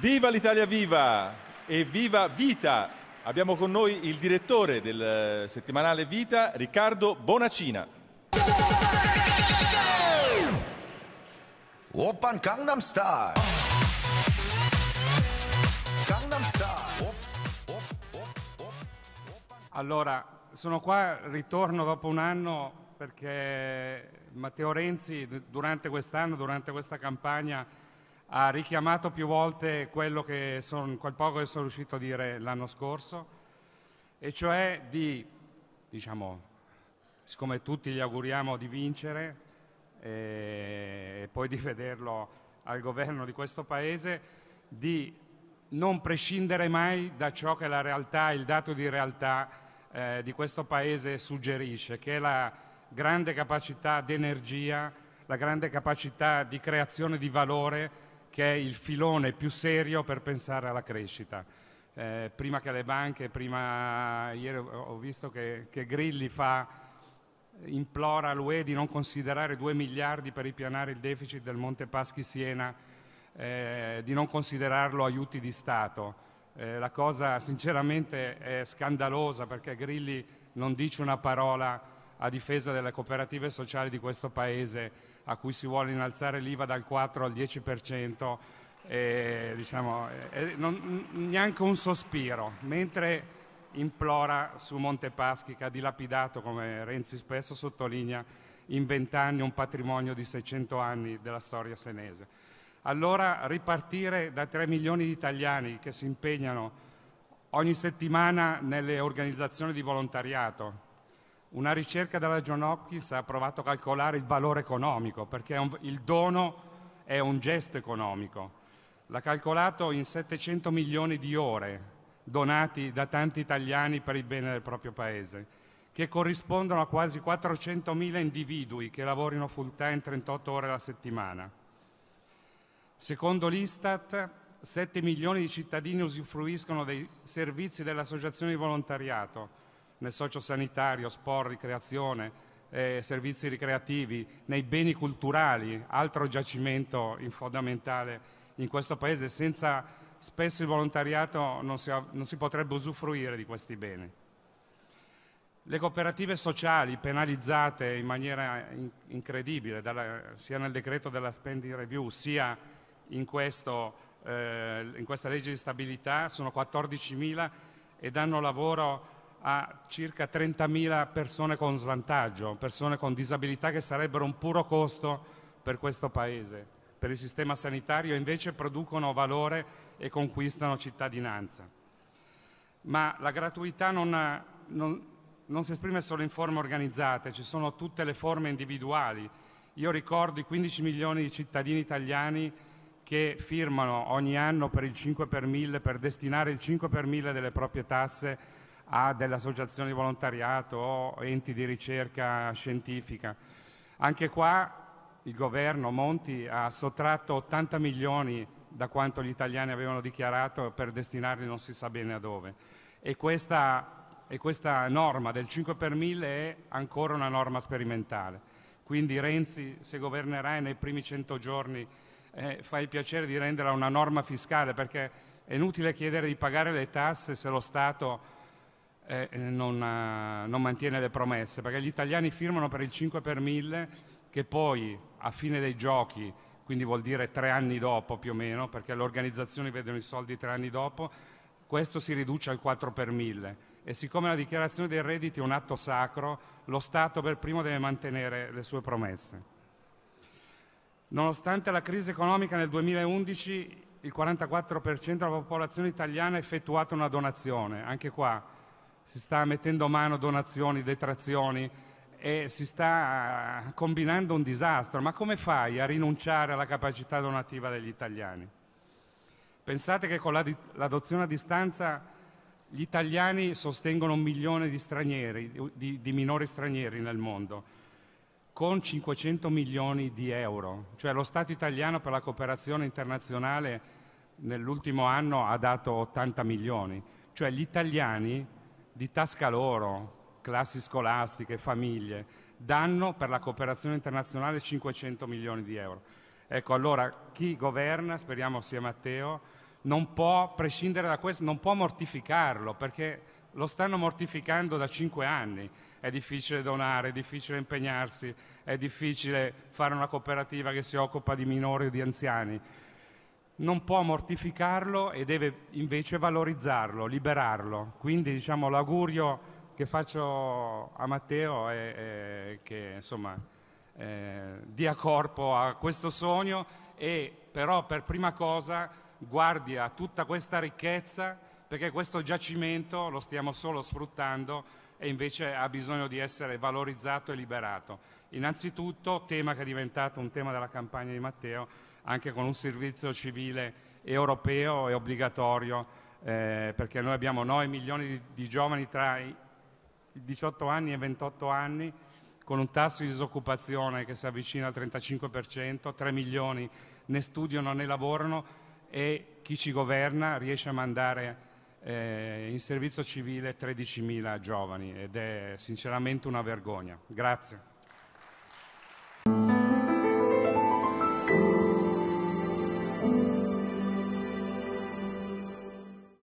Viva l'Italia Viva e viva Vita! Abbiamo con noi il direttore del eh, settimanale Vita, Riccardo Bonacina. Open oh, Gangnam Star. Gangnam Style. Allora, sono qua, ritorno dopo un anno perché Matteo Renzi durante quest'anno, durante questa campagna ha richiamato più volte che son, quel poco che sono riuscito a dire l'anno scorso, e cioè di, diciamo, siccome tutti gli auguriamo di vincere eh, e poi di vederlo al governo di questo Paese, di non prescindere mai da ciò che la realtà, il dato di realtà eh, di questo Paese suggerisce, che è la grande capacità di energia, la grande capacità di creazione di valore che è il filone più serio per pensare alla crescita. Eh, prima che le banche, prima ieri ho visto che, che Grilli fa, implora l'UE di non considerare 2 miliardi per ripianare il deficit del Monte Paschi Siena, eh, di non considerarlo aiuti di Stato. Eh, la cosa sinceramente è scandalosa perché Grilli non dice una parola a difesa delle cooperative sociali di questo Paese a cui si vuole innalzare l'IVA dal 4 al 10%, e, diciamo, e non, neanche un sospiro, mentre implora su Montepaschi che ha dilapidato, come Renzi spesso sottolinea, in vent'anni un patrimonio di 600 anni della storia senese. Allora ripartire da 3 milioni di italiani che si impegnano ogni settimana nelle organizzazioni di volontariato, una ricerca della John Hopkins ha provato a calcolare il valore economico, perché un, il dono è un gesto economico. L'ha calcolato in 700 milioni di ore donati da tanti italiani per il bene del proprio paese, che corrispondono a quasi 400.000 individui che lavorino full time 38 ore alla settimana. Secondo l'Istat, 7 milioni di cittadini usufruiscono dei servizi dell'associazione di volontariato, nel sociosanitario, sport, ricreazione, eh, servizi ricreativi, nei beni culturali, altro giacimento fondamentale in questo Paese. Senza spesso il volontariato non si, non si potrebbe usufruire di questi beni. Le cooperative sociali penalizzate in maniera in- incredibile, dalla, sia nel decreto della spending review, sia in, questo, eh, in questa legge di stabilità, sono 14.000 e danno lavoro a circa 30.000 persone con svantaggio, persone con disabilità che sarebbero un puro costo per questo Paese, per il sistema sanitario, invece producono valore e conquistano cittadinanza. Ma la gratuità non, non, non si esprime solo in forme organizzate, ci sono tutte le forme individuali. Io ricordo i 15 milioni di cittadini italiani che firmano ogni anno per il 5 per 1000, per destinare il 5 per 1000 delle proprie tasse a delle associazioni di volontariato o enti di ricerca scientifica. Anche qua il governo Monti ha sottratto 80 milioni da quanto gli italiani avevano dichiarato per destinarli non si sa bene a dove. E questa, e questa norma del 5 per 1000 è ancora una norma sperimentale. Quindi Renzi, se governerai nei primi 100 giorni, eh, fa il piacere di renderla una norma fiscale perché è inutile chiedere di pagare le tasse se lo Stato eh, non, eh, non, mantiene le promesse, perché gli italiani firmano per il 5 per 1000 che poi a fine dei giochi, quindi vuol dire tre anni dopo più o meno, perché le organizzazioni vedono i soldi tre anni dopo, questo si riduce al 4 per 1000 e siccome la dichiarazione dei redditi è un atto sacro, lo Stato per primo deve mantenere le sue promesse. Nonostante la crisi economica nel 2011 il 44% della popolazione italiana ha effettuato una donazione, anche qua si sta mettendo a mano donazioni, detrazioni e si sta eh, combinando un disastro. Ma come fai a rinunciare alla capacità donativa degli italiani? Pensate che con l'adozione a distanza gli italiani sostengono un milione di, stranieri, di, di minori stranieri nel mondo con 500 milioni di euro. Cioè lo Stato italiano per la cooperazione internazionale nell'ultimo anno ha dato 80 milioni. Cioè gli italiani di tasca loro, classi scolastiche, famiglie, danno per la cooperazione internazionale 500 milioni di euro. Ecco, allora chi governa, speriamo sia Matteo, non può prescindere da questo, non può mortificarlo, perché lo stanno mortificando da cinque anni. È difficile donare, è difficile impegnarsi, è difficile fare una cooperativa che si occupa di minori o di anziani non può mortificarlo e deve invece valorizzarlo, liberarlo. Quindi diciamo, l'augurio che faccio a Matteo è, è che insomma, eh, dia corpo a questo sogno e però per prima cosa guardi a tutta questa ricchezza perché questo giacimento lo stiamo solo sfruttando e invece ha bisogno di essere valorizzato e liberato. Innanzitutto, tema che è diventato un tema della campagna di Matteo, anche con un servizio civile europeo e obbligatorio, eh, perché noi abbiamo 9 milioni di, di giovani tra i 18 anni e i 28 anni, con un tasso di disoccupazione che si avvicina al 35%, 3 milioni né studiano né lavorano e chi ci governa riesce a mandare eh, in servizio civile 13.000 giovani ed è sinceramente una vergogna. Grazie.